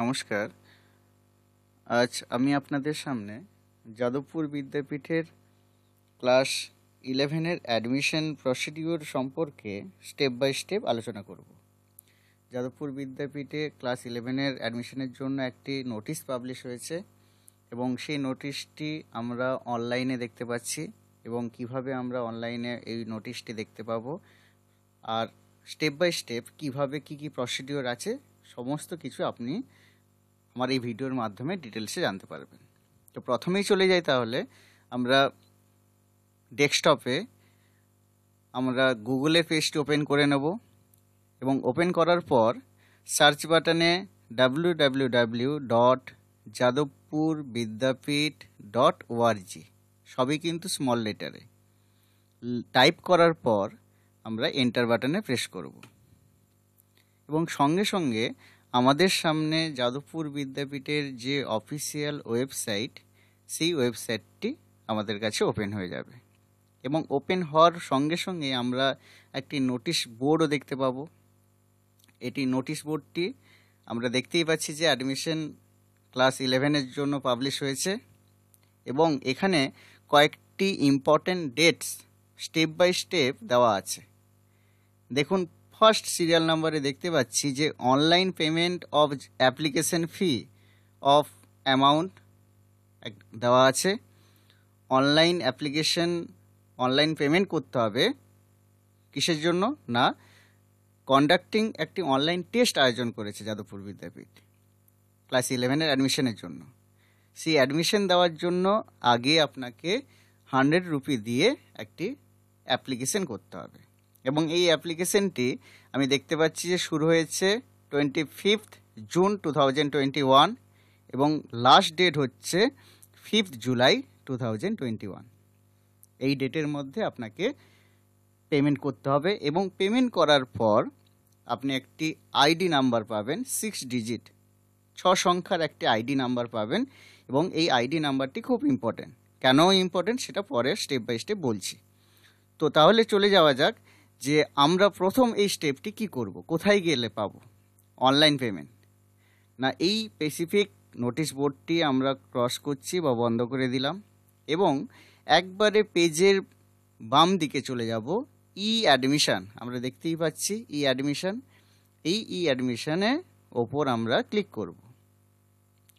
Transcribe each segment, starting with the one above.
নমস্কার আজ আমি আপনাদের সামনে যাদবপুর বিদ্যাপীঠের ক্লাস ইলেভেনের অ্যাডমিশন প্রসিডিওর সম্পর্কে স্টেপ বাই স্টেপ আলোচনা করব যাদবপুর বিদ্যাপীঠে ক্লাস ইলেভেনের অ্যাডমিশনের জন্য একটি নোটিশ পাবলিশ হয়েছে এবং সেই নোটিশটি আমরা অনলাইনে দেখতে পাচ্ছি এবং কিভাবে আমরা অনলাইনে এই নোটিশটি দেখতে পাবো আর স্টেপ বাই স্টেপ কিভাবে কি কি প্রসিডিওর আছে সমস্ত কিছু আপনি আমার এই ভিডিওর মাধ্যমে ডিটেলসে জানতে পারবেন তো প্রথমেই চলে যাই তাহলে আমরা ডেস্কটপে আমরা গুগলে পেজটি ওপেন করে নেব এবং ওপেন করার পর সার্চ বাটনে W W W dot Jadavpur Vidyapith dot ORG সবই কিন্তু স্মল লেটারে টাইপ করার পর আমরা এন্টার বাটনে প্রেস করব এবং সঙ্গে সঙ্গে আমাদের সামনে যাদবপুর বিদ্যাপীঠের যে অফিসিয়াল ওয়েবসাইট সেই ওয়েবসাইটটি আমাদের কাছে ওপেন হয়ে যাবে এবং ওপেন হওয়ার সঙ্গে সঙ্গে আমরা একটি নোটিশ বোর্ডও দেখতে পাবো এটি নোটিশ বোর্ডটি আমরা দেখতেই পাচ্ছি যে অ্যাডমিশন ক্লাস ইলেভেনের জন্য পাবলিশ হয়েছে এবং এখানে কয়েকটি important dates step by step দেওয়া আছে দেখুন ফার্স্ট সিরিয়াল নম্বরে দেখতে পাচ্ছি যে online payment of application fee of amount দেওয়া আছে অনলাইন অ্যাপ্লিকেশন অনলাইন পেমেন্ট করতে হবে কিসের জন্য না কন্ডাক্টিং একটি অনলাইন টেস্ট আয়োজন করেছে যাদবপুর বিদ্যাপীঠ ক্লাস ইলেভেনের অ্যাডমিশনের জন্য সেই অ্যাডমিশন দেওয়ার জন্য আগে আপনাকে হান্ড্রেড রুপি দিয়ে একটি অ্যাপ্লিকেশন করতে হবে এবং এই অ্যাপ্লিকেশনটি আমি দেখতে পাচ্ছি যে শুরু হয়েছে twenty fifth June two thousand twenty one এবং লাস্ট ডেট হচ্ছে fifth July two thousand twenty one এই ডেটের মধ্যে আপনাকে পেমেন্ট করতে হবে এবং পেমেন্ট করার পর আপনি একটি আইডি নাম্বার পাবেন সিক্স ডিজিট ছ সংখ্যার একটি আইডি নাম্বার পাবেন এবং এই আইডি নাম্বারটি খুব ইম্পর্টেন্ট কেন ইম্পর্টেন্ট সেটা পরে স্টেপ বাই স্টেপ বলছি তো তাহলে চলে যাওয়া যাক যে আমরা প্রথম এই স্টেপটি কি করব কোথায় গেলে পাবো অনলাইন পেমেন্ট না এই স্পেসিফিক নোটিশ বোর্ডটি আমরা ক্রস করছি বা বন্ধ করে দিলাম এবং একবারে পেজের বাম দিকে চলে যাব ই অ্যাডমিশান আমরা দেখতেই পাচ্ছি ই অ্যাডমিশান এই ই অ্যাডমিশানে ওপর আমরা ক্লিক করব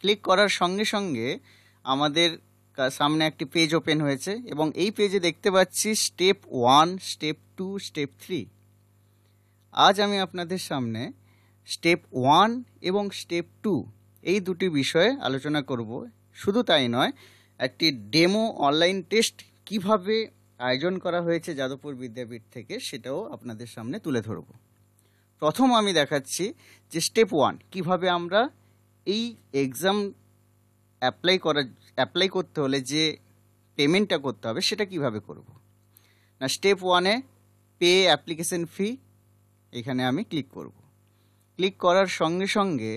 ক্লিক করার সঙ্গে সঙ্গে আমাদের সামনে একটি পেজ ওপেন হয়েছে এবং এই পেজে দেখতে পাচ্ছি step one step two step three আজ আমি আপনাদের সামনে স্টেপ ওয়ান এবং স্টেপ টু এই দুটি বিষয়ে আলোচনা করব শুধু তাই নয় একটি ডেমো অনলাইন টেস্ট কিভাবে আয়োজন করা হয়েছে যাদবপুর বিদ্যাপীঠ থেকে সেটাও আপনাদের সামনে তুলে ধরব প্রথম আমি দেখাচ্ছি যে স্টেপ ওয়ান কীভাবে আমরা এই এক্সাম অ্যাপ্লাই করা অ্যাপ্লাই করতে হলে যে পেমেন্টটা করতে হবে সেটা কিভাবে করব না স্টেপ ওয়ানে পে অ্যাপ্লিকেশন ফি এখানে আমি ক্লিক করব ক্লিক করার সঙ্গে সঙ্গে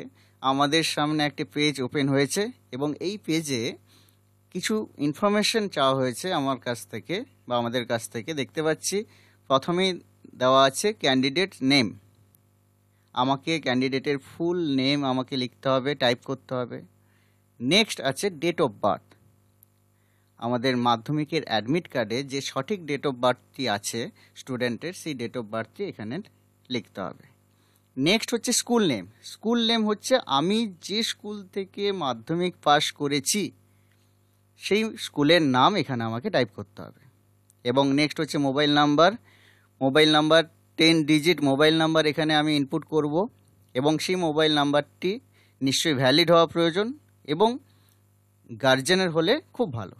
আমাদের সামনে একটি পেজ ওপেন হয়েছে এবং এই পেজে কিছু ইনফরমেশন চাওয়া হয়েছে আমার কাছ থেকে বা আমাদের কাছ থেকে দেখতে পাচ্ছি প্রথমেই দেওয়া আছে ক্যান্ডিডেট নেম আমাকে ক্যান্ডিডেটের ফুল নেম আমাকে লিখতে হবে টাইপ করতে হবে নেক্সট আছে ডেট অফ বার্থ আমাদের মাধ্যমিকের অ্যাডমিট কার্ডে যে সঠিক ডেট অফ বার্থটি আছে স্টুডেন্টের সেই ডেট অফ বার্থটি এখানে লিখতে হবে নেক্সট হচ্ছে স্কুল নেম স্কুল নেম হচ্ছে আমি যে স্কুল থেকে মাধ্যমিক পাশ করেছি সেই স্কুলের নাম এখানে আমাকে টাইপ করতে হবে এবং নেক্সট হচ্ছে mobile number mobile number ten digit mobile number এখানে আমি ইনপুট করব এবং সেই মোবাইল নাম্বারটি নিশ্চয়ই ভ্যালিড হওয়া প্রয়োজন এবং গার্জেনের হলে খুব ভালো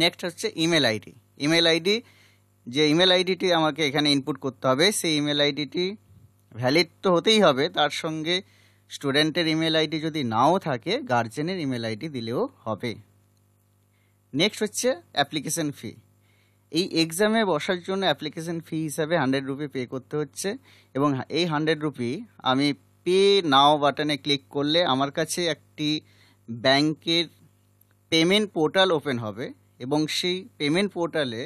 নেক্সট হচ্ছে ইমেল আইডি ইমেল আইডি যে ইমেল আইডিটি আমাকে এখানে ইনপুট করতে হবে সেই ইমেল আইডিটি ভ্যালিড তো হতেই হবে তার সঙ্গে স্টুডেন্টের ইমেল আইডি যদি নাও থাকে গার্জেনের ইমেল আইডি দিলেও হবে নেক্সট হচ্ছে অ্যাপ্লিকেশন ফি এই এক্সামে বসার জন্য অ্যাপ্লিকেশন ফি হিসাবে হান্ড্রেড রুপি পে করতে হচ্ছে এবং এই হান্ড্রেড রুপি আমি পে নাও বাটনে ক্লিক করলে আমার কাছে একটি ব্যাংকের পেমেন্ট পোর্টাল ওপেন হবে এবং সেই পেমেন্ট পোর্টালে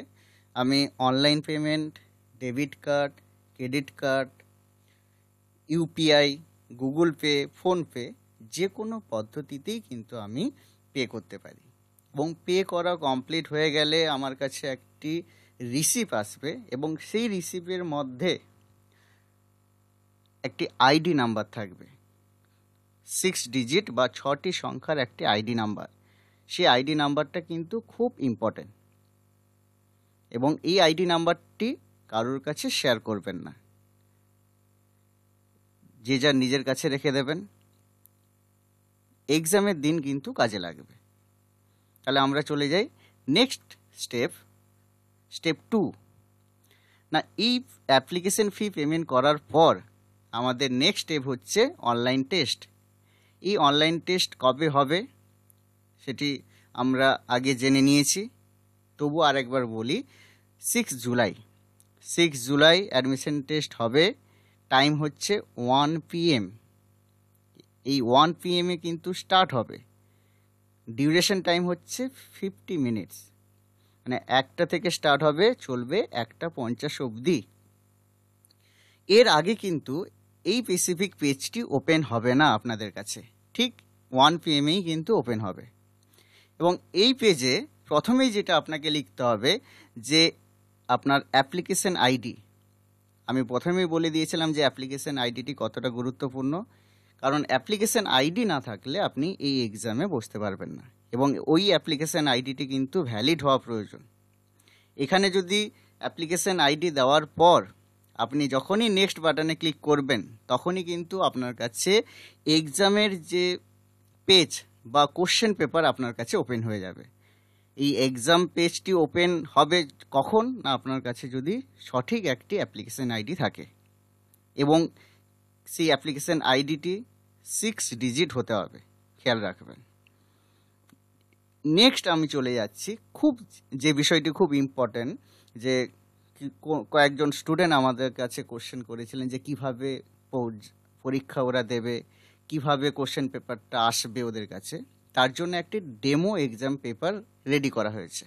আমি online payment debit card credit card UPI Google Pay PhonePe যে কোনো পদ্ধতিতেই কিন্তু আমি পে করতে পারি এবং পে করা কমপ্লিট হয়ে গেলে আমার কাছে একটি রিসিপ আসবে এবং সেই রিসিপের মধ্যে একটি আইডি নাম্বার থাকবে সিক্স ডিজিট বা ছটি সংখ্যার একটি আইডি নাম্বার সেই আইডি নাম্বারটা কিন্তু খুব ইম্পর্টেন্ট এবং এই আইডি নাম্বারটি কারোর কাছে শেয়ার করবেন না যে যার নিজের কাছে রেখে দেবেন এক্সামের দিন কিন্তু কাজে লাগবে তাহলে আমরা চলে যাই নেক্সট স্টেপ স্টেপ টু না এই অ্যাপ্লিকেশন ফি পেমেন্ট করার পর আমাদের নেক্সট স্টেপ হচ্ছে অনলাইন টেস্ট এই অনলাইন টেস্ট কবে হবে সেটি আমরা আগে জেনে নিয়েছি তবু আরেকবার বলি six July six July admission test হবে টাইম হচ্ছে ওয়ান পিএম এই ওয়ান পিএমে কিন্তু স্টার্ট হবে ডিউরেশন টাইম হচ্ছে ফিফটি মিনিটস মানে একটা থেকে স্টার্ট হবে চলবে একটা পঞ্চাশ অবধি এর আগে কিন্তু এই স্পেসিফিক পেজটি ওপেন হবে না আপনাদের কাছে ঠিক ওয়ান পিএমেই কিন্তু ওপেন হবে এবং এই পেজে প্রথমেই যেটা আপনাকে লিখতে হবে যে আপনার অ্যাপ্লিকেশন আইডি আমি প্রথমেই বলে দিয়েছিলাম যে অ্যাপ্লিকেশন আইডিটি কতটা গুরুত্বপূর্ণ কারণ অ্যাপ্লিকেশন আইডি না থাকলে আপনি এই এক্সামে বসতে পারবেন না এবং ওই অ্যাপ্লিকেশন আইডিটি কিন্তু ভ্যালিড হওয়া প্রয়োজন এখানে যদি অ্যাপ্লিকেশন আইডি দেওয়ার পর আপনি যখনই নেক্সট বাটনে ক্লিক করবেন তখনই কিন্তু আপনার কাছে এক্সামের যে পেজ বা কোশ্চেন পেপার আপনার কাছে ওপেন হয়ে যাবে এই এক্সাম পেজটি ওপেন হবে কখন না আপনার কাছে যদি সঠিক একটি অ্যাপ্লিকেশন আইডি থাকে এবং সেই অ্যাপ্লিকেশন আইডিটি সিক্স ডিজিট হতে হবে খেয়াল রাখবেন নেক্সট আমি চলে যাচ্ছি খুব যে বিষয়টি খুব ইম্পর্ট্যান্ট যে কয়েকজন স্টুডেন্ট আমাদের কাছে কোশ্চেন করেছিলেন যে কিভাবে পরীক্ষা ওরা দেবে কিভাবে কোশ্চেন পেপারটা আসবে ওদের কাছে তার জন্য একটি ডেমো এক্সাম পেপার রেডি করা হয়েছে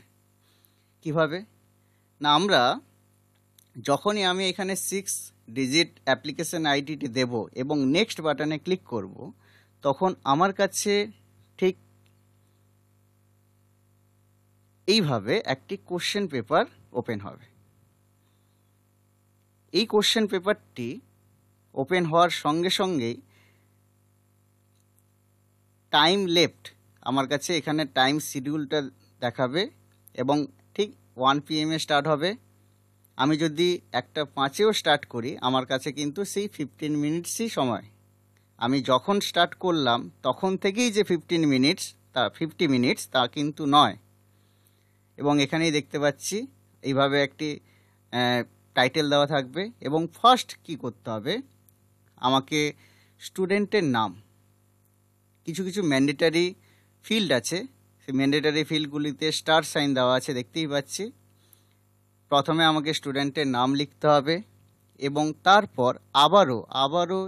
কিভাবে না আমরা যখনই আমি এখানে সিক্স ডিজিট অ্যাপ্লিকেশন আইডিটি দেব এবং নেক্সট বাটনে ক্লিক করব তখন আমার কাছে ঠিক এইভাবে একটি কোশ্চেন পেপার ওপেন হবে এই কোশ্চেন পেপারটি ওপেন হওয়ার সঙ্গে সঙ্গেই টাইম লেফট আমার কাছে এখানে টাইম শিডিউলটা দেখাবে এবং ঠিক ওয়ান পিএমে স্টার্ট হবে আমি যদি একটা পাঁচেও স্টার্ট করি আমার কাছে কিন্তু সেই ফিফটিন মিনিটসই সময় আমি যখন স্টার্ট করলাম তখন থেকেই যে ফিফটিন মিনিটস তা ফিফটি মিনিটস তা কিন্তু নয় এবং এখানেই দেখতে পাচ্ছি এইভাবে একটি টাইটেল দেওয়া থাকবে এবং ফার্স্ট কি করতে হবে আমাকে স্টুডেন্টের নাম কিছু কিছু ম্যান্ডেটারি ফিল্ড আছে সেই ম্যান্ডেটারি ফিল্ডগুলিতে স্টার সাইন দেওয়া আছে দেখতেই পাচ্ছি প্রথমে আমাকে স্টুডেন্টের নাম লিখতে হবে এবং তারপর আবারও আবারও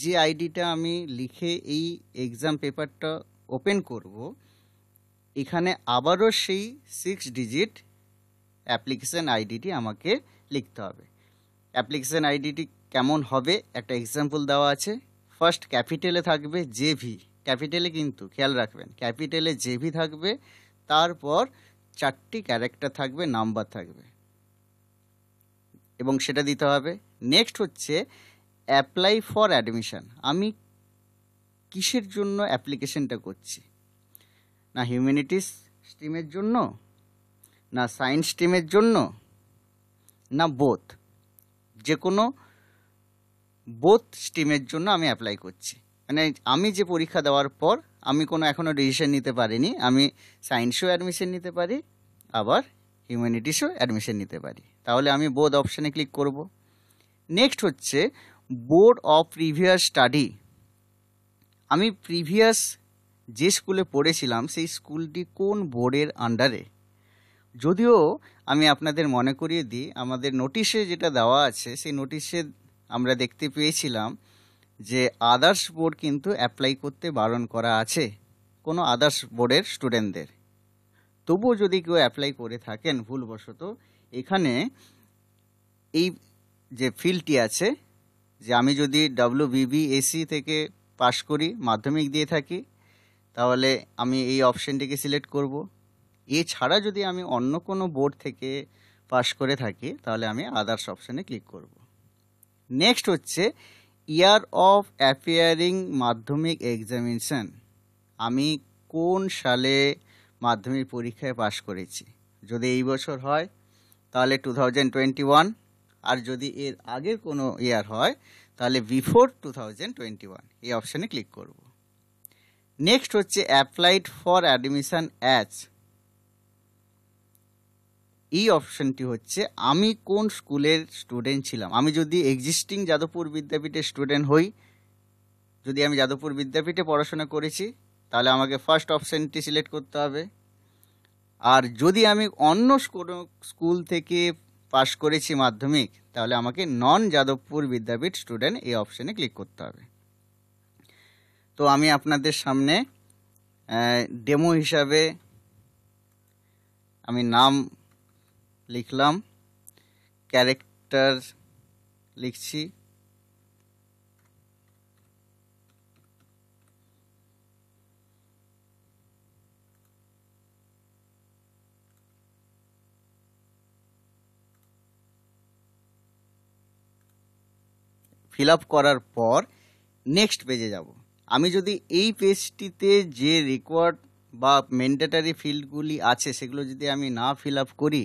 যে আইডিটা আমি লিখে এই এক্সাম পেপারটা ওপেন করব এখানে আবারও সেই সিক্স ডিজিট অ্যাপ্লিকেশান আইডিটি আমাকে লিখতে হবে অ্যাপ্লিকেশান আইডিটি কেমন হবে একটা এক্সাম্পল দেওয়া আছে ফার্স্ট ক্যাপিটালে থাকবে জেভি ক্যাপিটালে কিন্তু খেয়াল রাখবেন ক্যাপিটালে জেভি থাকবে তারপর চারটি ক্যারেক্টার থাকবে নাম্বার থাকবে এবং সেটা দিতে হবে নেক্সট হচ্ছে অ্যাপ্লাই ফর অ্যাডমিশান আমি কিসের জন্য অ্যাপ্লিকেশনটা করছি না হিউম্যানিটিস স্ট্রিমের জন্য না সায়েন্স স্ট্রিমের জন্য না বোথ যে কোনো বোথ স্ট্রিমের জন্য আমি অ্যাপ্লাই করছি মানে আমি যে পরীক্ষা দেওয়ার পর আমি কোনো এখনও ডিসিশন নিতে পারিনি আমি সায়েন্সেও অ্যাডমিশন নিতে পারি আবার হিউম্যানিটিসও অ্যাডমিশন নিতে পারি তাহলে আমি বোধ অপশানে ক্লিক করব নেক্সট হচ্ছে বোর্ড অফ প্রিভিয়াস স্টাডি আমি প্রিভিয়াস যে স্কুলে পড়েছিলাম সেই স্কুলটি কোন বোর্ডের আন্ডারে যদিও আমি আপনাদের মনে করিয়ে দিই আমাদের নোটিশে যেটা দেওয়া আছে সেই নোটিশে আমরা দেখতে পেয়েছিলাম যে আদার্স বোর্ড কিন্তু অ্যাপ্লাই করতে বারণ করা আছে কোনো আদার্স বোর্ডের স্টুডেন্টদের তবুও যদি কেউ অ্যাপ্লাই করে থাকেন ভুলবশত এখানে এই যে ফিল্ডটি আছে যে আমি যদি ডাব্লু বিবিএসি থেকে পাশ করি মাধ্যমিক দিয়ে থাকি তাহলে আমি এই অপশানটিকে সিলেক্ট করব এছাড়া যদি আমি অন্য কোনো বোর্ড থেকে পাশ করে থাকি তাহলে আমি আদার্স অপশানে ক্লিক করব নেক্সট হচ্ছে year of appearing Madhyamik examination আমি কোন সালে মাধ্যমিক পরীক্ষায় পাশ করেছি যদি এই বছর হয় তাহলে টু থাউজেন্ড টোয়েন্টি ওয়ান আর যদি এর আগের কোনো ইয়ার হয় তাহলে before two thousand twenty one এই অপশানে ক্লিক করব নেক্সট হচ্ছে অ্যাপ্লাইড ফর অ্যাডমিশান অ্যাচ এই e অপশানটি হচ্ছে আমি কোন স্কুলের স্টুডেন্ট ছিলাম আমি যদি এক্সিস্টিং যাদবপুর বিদ্যাপীঠের স্টুডেন্ট হই যদি আমি যাদবপুর বিদ্যাপীঠে পড়াশোনা করেছি তাহলে আমাকে ফার্স্ট অপশানটি সিলেক্ট করতে হবে আর যদি আমি অন্য কোনো স্কুল থেকে পাশ করেছি মাধ্যমিক তাহলে আমাকে নন যাদবপুর বিদ্যাপীঠ স্টুডেন্ট এই অপশানে ক্লিক করতে হবে তো আমি আপনাদের সামনে ডেমো হিসাবে আমি নাম লিখলাম ক্যারেক্টার লিখছি ফিল আপ করার পর নেক্সট পেজে যাব আমি যদি এই পেজটিতে যে রেকর্ড বা মেন্ডেটারি ফিল্ডগুলি আছে সেগুলো যদি আমি না ফিল আপ করি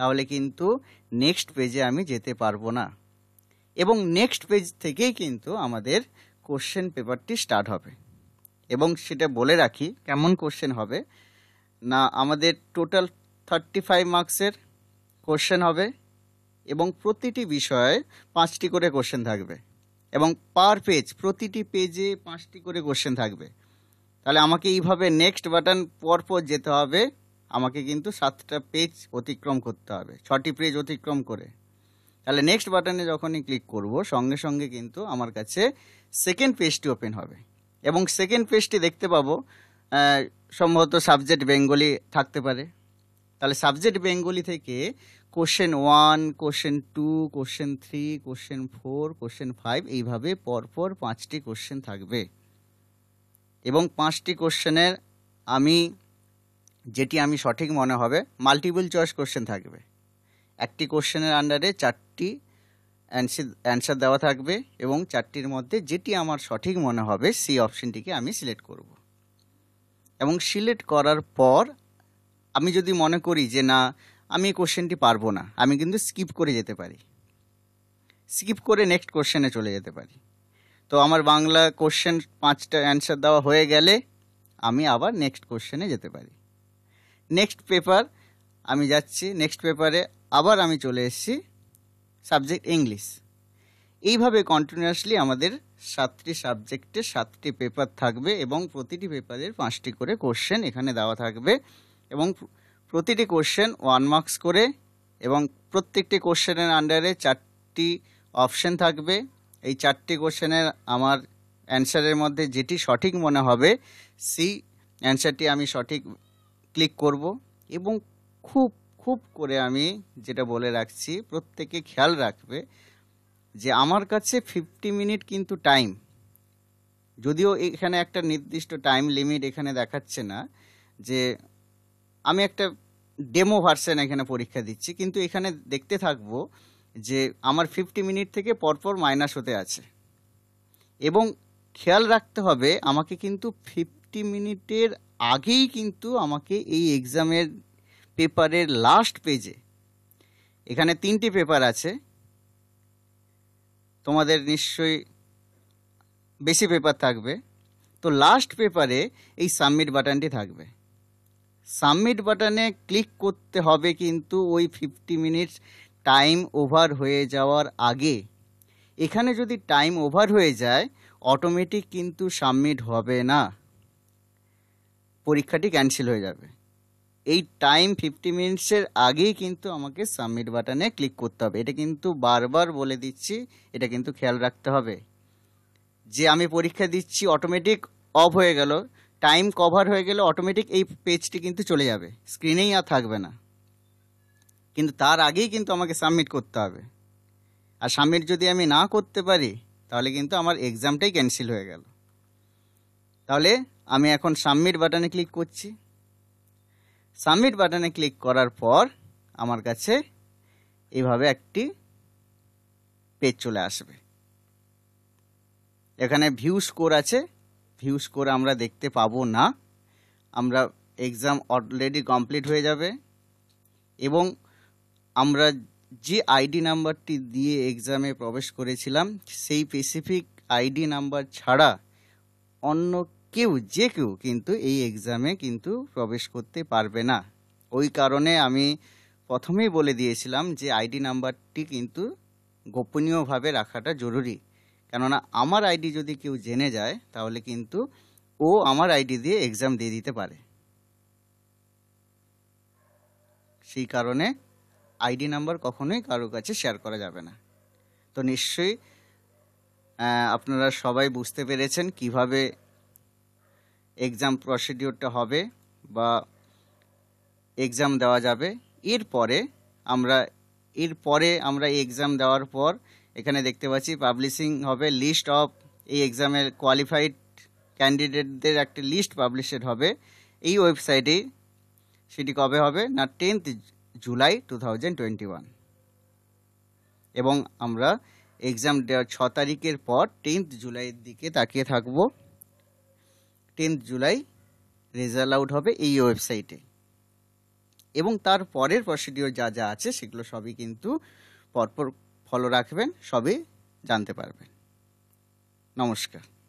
তাহলে কিন্তু নেক্সট পেজে আমি যেতে পারবো না এবং নেক্সট পেজ থেকেই কিন্তু আমাদের কোশ্চেন পেপারটি স্টার্ট হবে এবং সেটা বলে রাখি কেমন কোশ্চেন হবে না আমাদের টোটাল থার্টি ফাইভ মার্কসের কোশ্চেন হবে এবং প্রতিটি বিষয়ে পাঁচটি করে কোশ্চেন থাকবে এবং পার পেজ প্রতিটি পেজে পাঁচটি করে কোশ্চেন থাকবে তাহলে আমাকে এইভাবে নেক্সট বাটন পরপর যেতে হবে আমাকে কিন্তু সাতটা পেজ অতিক্রম করতে হবে ছটি পেজ অতিক্রম করে তাহলে নেক্সট বাটনে যখনই ক্লিক করব সঙ্গে সঙ্গে কিন্তু আমার কাছে সেকেন্ড পেজটি ওপেন হবে এবং সেকেন্ড পেজটি দেখতে পাবো সম্ভবত সাবজেক্ট বেঙ্গলি থাকতে পারে তাহলে সাবজেক্ট বেঙ্গলি থেকে question one question two question three question four question five এইভাবে পরপর পাঁচটি কোশ্চেন থাকবে এবং পাঁচটি কোশ্চেনের আমি যেটি আমি সঠিক মনে হবে মাল্টিপল চয়েস কোশ্চেন থাকবে একটি কোশ্চেনের আন্ডারে চারটি অ্যান্সার দেওয়া থাকবে এবং চারটির মধ্যে যেটি আমার সঠিক মনে হবে সেই অপশনটিকে আমি সিলেক্ট করব এবং সিলেক্ট করার পর আমি যদি মনে করি যে না আমি এই কোশ্চেনটি পারবো না আমি কিন্তু স্কিপ করে যেতে পারি স্কিপ করে নেক্সট কোশ্চেনে চলে যেতে পারি তো আমার বাংলা কোশ্চেন পাঁচটা অ্যান্সার দেওয়া হয়ে গেলে আমি আবার নেক্সট কোশ্চেনে যেতে পারি নেক্সট পেপার আমি যাচ্ছি নেক্সট পেপারে আবার আমি চলে এসেছি সাবজেক্ট ইংলিশ এইভাবে কন্টিনিউয়াসলি আমাদের সাতটি সাবজেক্টে সাতটি পেপার থাকবে এবং প্রতিটি পেপারের পাঁচটি করে কোশ্চেন এখানে দেওয়া থাকবে এবং প্রতিটি কোশ্চেন ওয়ান মার্কস করে এবং প্রত্যেকটি কোশ্চেনের আন্ডারে চারটি অপশন থাকবে এই চারটি কোশ্চেনের আমার অ্যান্সারের মধ্যে যেটি সঠিক মনে হবে সি অ্যান্সারটি আমি সঠিক ক্লিক করব এবং খুব খুব করে আমি যেটা বলে রাখছি প্রত্যেকে খেয়াল রাখবে যে আমার কাছে ফিফটি মিনিট কিন্তু টাইম যদিও এখানে একটা নির্দিষ্ট টাইম লিমিট এখানে দেখাচ্ছে না যে আমি একটা ডেমো ভার্সন এখানে পরীক্ষা দিচ্ছি কিন্তু এখানে দেখতে থাকবো যে আমার ফিফটি মিনিট থেকে পরপর মাইনাস হতে আছে এবং খেয়াল রাখতে হবে আমাকে কিন্তু ফিফটি মিনিটের আগেই কিন্তু আমাকে এই এক্সামের পেপারের লাস্ট পেজে এখানে তিনটি পেপার আছে তোমাদের নিশ্চয়ই বেশি পেপার থাকবে তো লাস্ট পেপারে এই সাবমিট বাটনটি থাকবে সাবমিট বাটনে ক্লিক করতে হবে কিন্তু ওই ফিফটি মিনিট টাইম ওভার হয়ে যাওয়ার আগে এখানে যদি টাইম ওভার হয়ে যায় অটোমেটিক কিন্তু সাবমিট হবে না পরীক্ষাটি ক্যান্সেল হয়ে যাবে এই টাইম ফিফটি মিনিটসের আগেই কিন্তু আমাকে সাবমিট বাটনে ক্লিক করতে হবে এটা কিন্তু বারবার বলে দিচ্ছি এটা কিন্তু খেয়াল রাখতে হবে যে আমি পরীক্ষা দিচ্ছি অটোমেটিক অফ হয়ে গেল টাইম কভার হয়ে গেলে অটোমেটিক এই পেজটি কিন্তু চলে যাবে স্ক্রিনেই আর থাকবে না কিন্তু তার আগেই কিন্তু আমাকে সাবমিট করতে হবে আর সাবমিট যদি আমি না করতে পারি তাহলে কিন্তু আমার এক্সামটাই ক্যান্সেল হয়ে গেল তাহলে আমি এখন সাবমিট বাটনে ক্লিক করছি সাবমিট বাটনে ক্লিক করার পর আমার কাছে এভাবে একটি পেজ চলে আসবে এখানে ভিউ স্কোর আছে ভিউ স্কোর আমরা দেখতে পাবো না আমরা এক্সাম অলরেডি কমপ্লিট হয়ে যাবে এবং আমরা যে আইডি নাম্বারটি দিয়ে এক্সামে প্রবেশ করেছিলাম সেই স্পেসিফিক আইডি নাম্বার ছাড়া অন্য কেউ যে কেউ কিন্তু এই এক্সামে কিন্তু প্রবেশ করতে পারবে না ওই কারণে আমি প্রথমেই বলে দিয়েছিলাম যে আইডি নাম্বারটি কিন্তু গোপনীয়ভাবে রাখাটা জরুরি কেননা আমার আইডি যদি কেউ জেনে যায় তাহলে কিন্তু ও আমার আইডি দিয়ে এক্সাম দিয়ে দিতে পারে সেই কারণে আইডি নাম্বার কখনোই কারো কাছে শেয়ার করা যাবে না তো নিশ্চয়ই আপনারা সবাই বুঝতে পেরেছেন কিভাবে এক্সাম প্রসিডিওরটা হবে বা এক্সাম দেওয়া যাবে এরপরে আমরা এরপরে আমরা এক্সাম দেওয়ার পর এখানে দেখতে পাচ্ছি পাবলিশিং হবে লিস্ট অফ এই এক্সামের কোয়ালিফাইড ক্যান্ডিডেটদের একটি লিস্ট পাবলিশেড হবে এই ওয়েবসাইটে সেটি কবে হবে না টেন্থ জুলাই টু এবং আমরা এক্সাম দেওয়ার ছ তারিখের পর টেন্থ জুলাইয়ের দিকে তাকিয়ে থাকবো টেন্থ জুলাই রেজাল্ট আউট হবে এই ওয়েবসাইটে এবং তার পরের প্রসিডিওর যা যা আছে সেগুলো সবই কিন্তু পরপর ফলো রাখবেন সবই জানতে পারবেন নমস্কার